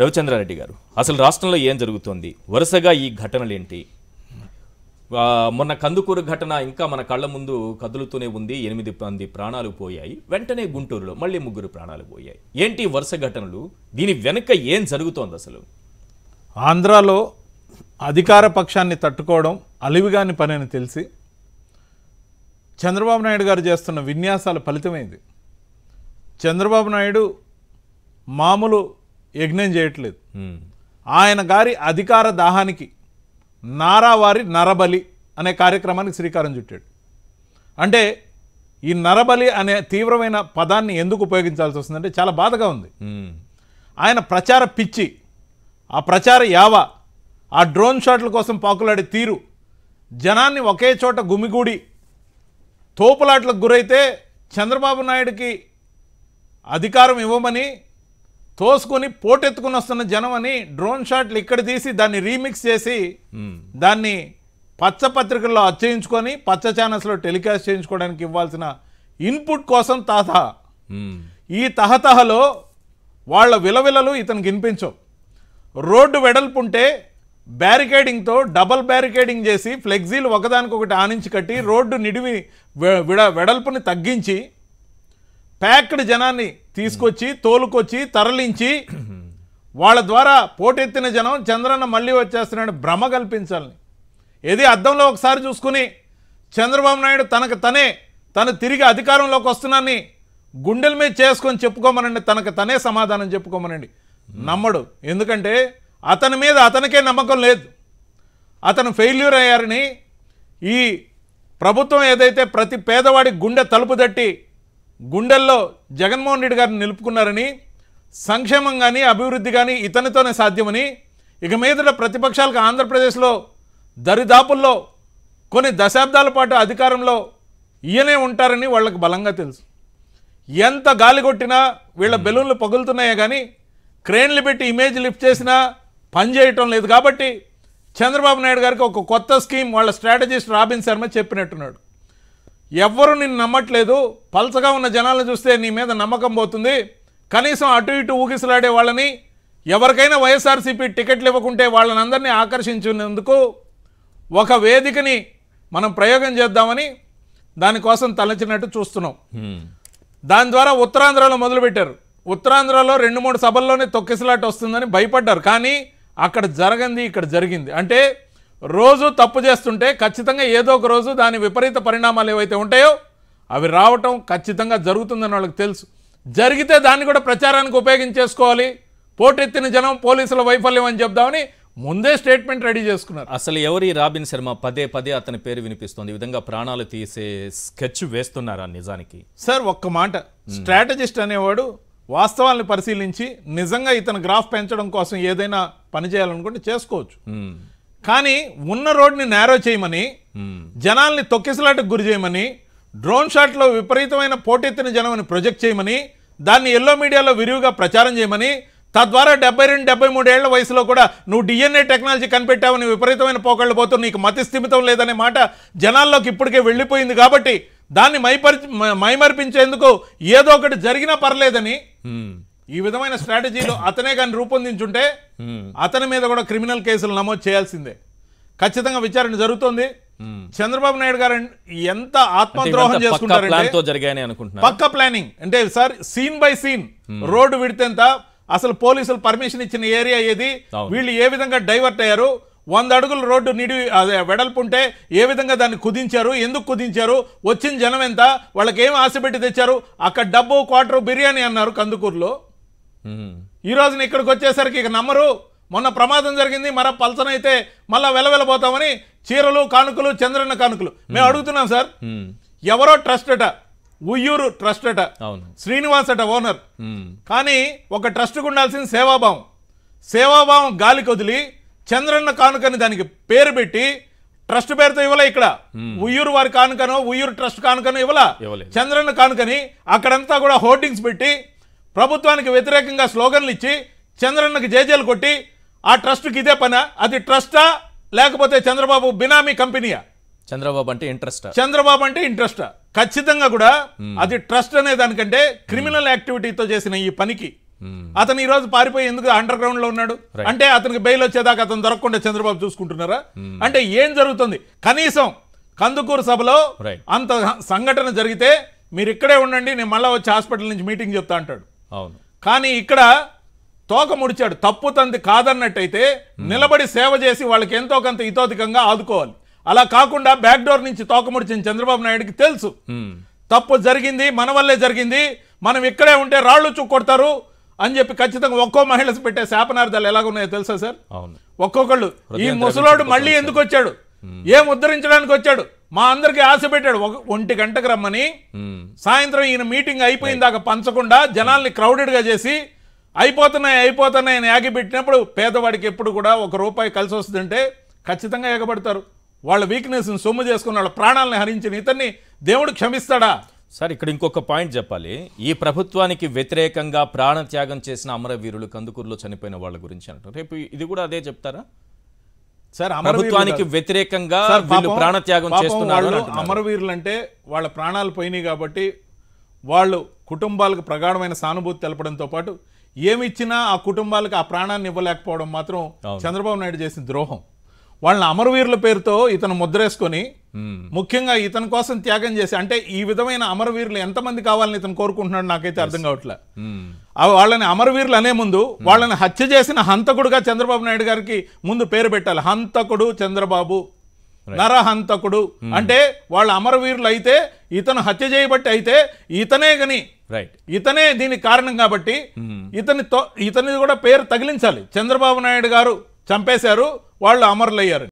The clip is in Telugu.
రవిచంద్రారెడ్డి గారు అసలు రాష్ట్రంలో ఏం జరుగుతోంది వరుసగా ఈ ఘటనలేంటి మొన్న కందుకూరు ఘటన ఇంకా మన కళ్ళ ముందు కదులుతూనే ఉంది ఎనిమిది మంది ప్రాణాలు పోయాయి వెంటనే గుంటూరులో మళ్ళీ ముగ్గురు ప్రాణాలు పోయాయి ఏంటి వరుస ఘటనలు దీని వెనుక ఏం జరుగుతోంది అసలు ఆంధ్రాలో అధికార పక్షాన్ని తట్టుకోవడం అలివిగాని పని అని తెలిసి చంద్రబాబు నాయుడు గారు చేస్తున్న విన్యాసాల ఫలితమైంది చంద్రబాబు నాయుడు మామూలు యజ్ఞం చేయట్లేదు ఆయన గారి అధికార దాహానికి నారావారి నరబలి అనే కార్యక్రమానికి శ్రీకారం చుట్టాడు అంటే ఈ నరబలి అనే తీవ్రమైన పదాన్ని ఎందుకు ఉపయోగించాల్సి వస్తుందంటే చాలా బాధగా ఉంది ఆయన ప్రచార పిచ్చి ఆ ప్రచార యావ ఆ డ్రోన్ షాట్ల కోసం పాకులాడే తీరు జనాన్ని ఒకే చోట గుమిగూడి తోపులాట్లకు గురైతే చంద్రబాబు నాయుడికి అధికారం ఇవ్వమని తోసుకొని పోటెత్తుకుని వస్తున్న జనం అని డ్రోన్ షాట్లు ఇక్కడ తీసి దాన్ని రీమిక్స్ చేసి hmm. దాన్ని పచ్చ పత్రికల్లో అచ్చయించుకొని పచ్చ ఛానల్స్లో టెలికాస్ట్ చేయించుకోవడానికి ఇవ్వాల్సిన ఇన్పుట్ కోసం తాత hmm. ఈ తహతహలో వాళ్ళ విలవిలలు ఇతనికి వినిపించవు రోడ్డు వెడల్పు ఉంటే బ్యారికేడింగ్తో డబల్ బ్యారికేడింగ్ చేసి ఫ్లెక్సీలు ఒకదానికొకటి ఆనించి కట్టి రోడ్డు నిడివి వెడల్పుని తగ్గించి ప్యాక్డ్ జనాన్ని తీసుకొచ్చి తోలుకొచ్చి తరలించి వాళ్ళ ద్వారా పోటెత్తిన జనం చంద్రన్న మళ్ళీ వచ్చేస్తున్నాడు భ్రమ కల్పించాలని ఏది అద్దంలో ఒకసారి చూసుకుని చంద్రబాబు నాయుడు తనకు తనే తను తిరిగి అధికారంలోకి వస్తున్నాని గుండెల మీద చేసుకొని చెప్పుకోమనండి తనకు తనే సమాధానం చెప్పుకోమనండి నమ్మడు ఎందుకంటే అతని మీద అతనికే నమ్మకం లేదు అతను ఫెయిల్యూర్ అయ్యారని ఈ ప్రభుత్వం ఏదైతే ప్రతి పేదవాడి గుండె తలుపు తట్టి గుండెల్లో జగన్మోహన్ రెడ్డి గారిని నిలుపుకున్నారని సంక్షేమం కానీ అభివృద్ధి కానీ ఇతనితోనే సాధ్యమని ఇక మీదట ప్రతిపక్షాలకు ఆంధ్రప్రదేశ్లో దరిదాపుల్లో కొన్ని దశాబ్దాల పాటు అధికారంలో ఈయనే ఉంటారని వాళ్ళకి బలంగా తెలుసు ఎంత గాలి కొట్టినా వీళ్ళ బెలూన్లు పగులుతున్నాయే కానీ క్రేన్లు పెట్టి ఇమేజ్ లిఫ్ట్ చేసినా పనిచేయటం లేదు కాబట్టి చంద్రబాబు నాయుడు గారికి ఒక కొత్త స్కీమ్ వాళ్ళ స్ట్రాటజిస్ట్ రాబిన్ శర్మ చెప్పినట్టున్నాడు ఎవ్వరూ నిన్ను నమ్మట్లేదు పలసగా ఉన్న జనాలను చూస్తే నీ మీద నమ్మకం పోతుంది కనీసం అటు ఇటు ఊగిసలాడే వాళ్ళని ఎవరికైనా వైఎస్ఆర్సీపీ టికెట్లు ఇవ్వకుంటే వాళ్ళని అందరినీ ఆకర్షించినందుకు ఒక వేదికని మనం ప్రయోగం చేద్దామని దానికోసం తలచినట్టు చూస్తున్నాం దాని ద్వారా ఉత్తరాంధ్రలో మొదలుపెట్టారు ఉత్తరాంధ్రలో రెండు మూడు సభల్లోనే తొక్కిసలాట వస్తుందని భయపడ్డారు కానీ అక్కడ జరగంది ఇక్కడ జరిగింది అంటే రోజు తప్పు చేస్తుంటే ఖచ్చితంగా ఏదో ఒక రోజు దాని విపరీత పరిణామాలు ఏవైతే ఉంటాయో అవి రావటం ఖచ్చితంగా జరుగుతుందని వాళ్ళకి తెలుసు జరిగితే దాన్ని కూడా ప్రచారానికి ఉపయోగించేసుకోవాలి పోటెత్తిన జనం పోలీసుల వైఫల్యం అని చెప్దామని ముందే స్టేట్మెంట్ రెడీ చేసుకున్నారు అసలు ఎవరి రాబిన్ శర్మ పదే పదే అతని పేరు వినిపిస్తుంది ఈ విధంగా ప్రాణాలు తీసే స్కెచ్ వేస్తున్నారా నిజానికి సార్ ఒక్క మాట స్ట్రాటజిస్ట్ అనేవాడు వాస్తవాలను పరిశీలించి నిజంగా ఇతను గ్రాఫ్ పెంచడం కోసం ఏదైనా పని చేయాలనుకుంటే చేసుకోవచ్చు కానీ ఉన్న రోడ్ని నేరో చేయమని జనాల్ని తొక్కిసలాటకు గురి చేయమని డ్రోన్ షాట్లో విపరీతమైన పోటెత్తిన జనమని ప్రొజెక్ట్ చేయమని దాన్ని ఎల్లో మీడియాలో విరివిగా ప్రచారం చేయమని తద్వారా డెబ్బై రెండు డెబ్బై మూడేళ్ల వయసులో కూడా నువ్వు డిఎన్ఏ టెక్నాలజీ కనిపెట్టావని విపరీతమైన పోకళ్ళు పోతూ నీకు మతి స్థిమితం లేదనే మాట జనాల్లోకి ఇప్పటికే వెళ్ళిపోయింది కాబట్టి దాన్ని మైపరి మైమర్పించేందుకు ఏదో ఒకటి జరిగినా పర్లేదని ఈ విధమైన స్ట్రాటజీలో అతనే కానీ రూపొందించుంటే అతని మీద కూడా క్రిమినల్ కేసులు నమోదు చేయాల్సిందే ఖచ్చితంగా విచారణ జరుగుతోంది చంద్రబాబు నాయుడు గారు ఎంత ఆత్మద్రోహం చేసుకుంటారు పక్క ప్లానింగ్ అంటే sir scene by scene road విడితేంత అసలు పోలీసులు పర్మిషన్ ఇచ్చిన ఏరియా ఏది వీళ్ళు ఏ విధంగా డైవర్ట్ అయ్యారు వంద అడుగుల రోడ్డు నిడి అదే వెడల్పుంటే ఏ విధంగా దాన్ని కుదించారు ఎందుకు కుదించారు వచ్చిన జనం ఎంత వాళ్ళకి ఏం ఆశ పెట్టి తెచ్చారు అక్కడ డబ్బు క్వార్టర్ బిర్యానీ అన్నారు కందుకూరులో ఈ రోజున ఇక్కడికి వచ్చేసరికి ఇక నమ్మరు మొన్న ప్రమాదం జరిగింది మర పలసనైతే మళ్ళా వెలవెలబోతామని చీరలు కానుకలు చంద్రన్న కానుకలు మేము అడుగుతున్నాం సార్ ఎవరో ట్రస్ట్ అట ఉయ్యూరు ట్రస్ట్ అట శ్రీనివాస్ అట ఓనర్ కానీ ఒక ట్రస్ట్కు ఉండాల్సింది సేవాభావం సేవాభావం గాలికి వదిలి చంద్రన్న కానుకని దానికి పేరు పెట్టి ట్రస్ట్ పేరుతో ఇవ్వలే ఇక్కడ ఉయ్యూరు వారి కానుకను ఉయ్యూరు ట్రస్ట్ కానుకను ఇవ్వలే చంద్రన్న కానుకని అక్కడంతా కూడా హోర్డింగ్స్ పెట్టి ప్రభుత్వానికి వ్యతిరేకంగా స్లోగన్లు ఇచ్చి చంద్రన్నకు జేజేలు కొట్టి ఆ ట్రస్ట్కి ఇదే పని అది ట్రస్టా లేకపోతే చంద్రబాబు బినామీ కంపెనీయా చంద్రబాబు అంటే ఇంట్రెస్ట్ చంద్రబాబు అంటే ఇంట్రెస్ట్ ఖచ్చితంగా కూడా అది ట్రస్ట్ అనే దానికంటే క్రిమినల్ యాక్టివిటీతో చేసిన ఈ పనికి అతను ఈ రోజు పారిపోయి ఎందుకు అండర్ గ్రౌండ్ లో ఉన్నాడు అంటే అతనికి బెయిల్ వచ్చేదాకా అతను దొరకకుండా చంద్రబాబు చూసుకుంటున్నారా అంటే ఏం జరుగుతుంది కనీసం కందుకూరు సభలో అంత సంఘటన జరిగితే మీరు ఇక్కడే ఉండండి నేను మళ్ళీ వచ్చి హాస్పిటల్ నుంచి మీటింగ్ చెప్తా అంటాడు అవును కానీ ఇక్కడ తోక ముడిచాడు తప్పు తంది కాదన్నట్టయితే నిలబడి సేవ చేసి వాళ్ళకి ఎంతో కొంత ఇతోధికంగా ఆదుకోవాలి అలా కాకుండా బ్యాక్డోర్ నుంచి తోక ముడిచిన చంద్రబాబు నాయుడికి తెలుసు తప్పు జరిగింది మన వల్లే జరిగింది మనం ఇక్కడే ఉంటే రాళ్ళు చుక్కొడతారు అని చెప్పి ఖచ్చితంగా ఒక్కో మహిళ పెట్టే శాపనార్థాలు ఎలాగున్నాయో తెలుసా సార్ అవును ఒక్కొక్కళ్ళు ఈ ముసలోడు మళ్ళీ ఎందుకు వచ్చాడు ఏం ఉద్ధరించడానికి వచ్చాడు మా అందరికి ఆశ పెట్టాడు ఒంటి గంటకు రమ్మని సాయంత్రం ఈయన మీటింగ్ అయిపోయిన దాకా పంచకుండా జనాల్ని క్రౌడెడ్గా చేసి అయిపోతున్నాయి అయిపోతున్నాయి అని యాగి పెట్టినప్పుడు పేదవాడికి ఎప్పుడు కూడా ఒక రూపాయి కలిసి వస్తుందంటే ఖచ్చితంగా ఎగబడతారు వాళ్ళ వీక్నెస్ని సొమ్ము చేసుకుని వాళ్ళ ప్రాణాలను హరించిన ఇతన్ని దేవుడు క్షమిస్తాడా సార్ ఇక్కడ ఇంకొక పాయింట్ చెప్పాలి ఈ ప్రభుత్వానికి వ్యతిరేకంగా ప్రాణత్యాగం చేసిన అమరవీరులు కందుకూరులో చనిపోయిన వాళ్ళ గురించి అంటారు రేపు ఇది కూడా అదే చెప్తారా అమరత్వానికి వ్యతిరేకంగా వీళ్ళు ప్రాణత్యాగం చేస్తున్నారు అమరవీరులు అంటే వాళ్ళ ప్రాణాలు పోయినాయి కాబట్టి వాళ్ళు కుటుంబాలకు ప్రగాఢమైన సానుభూతి తెలపడంతో పాటు ఏమిచ్చినా ఆ కుటుంబాలకు ఆ ప్రాణాన్ని ఇవ్వలేకపోవడం మాత్రం చంద్రబాబు నాయుడు చేసిన ద్రోహం వాళ్ళని అమరవీరుల పేరుతో ఇతను ముద్రేసుకొని ముఖ్యంగా ఇతని కోసం త్యాగం చేసి అంటే ఈ విధమైన అమరవీరులు ఎంతమంది కావాలని ఇతను కోరుకుంటున్నాడు నాకైతే అర్థం కావట్లే వాళ్ళని అమరవీరులు అనే ముందు వాళ్ళని హత్య చేసిన హంతకుడుగా చంద్రబాబు నాయుడు గారికి ముందు పేరు పెట్టాలి హంతకుడు చంద్రబాబు నరహంతకుడు అంటే వాళ్ళ అమరవీరులు అయితే ఇతను హత్య చేయబట్టి అయితే ఇతనే గని రైట్ ఇతనే దీనికి కారణం కాబట్టి ఇతని ఇతని కూడా పేరు తగిలించాలి చంద్రబాబు నాయుడు గారు చంపేశారు వాళ్ళు అమరులయ్యారు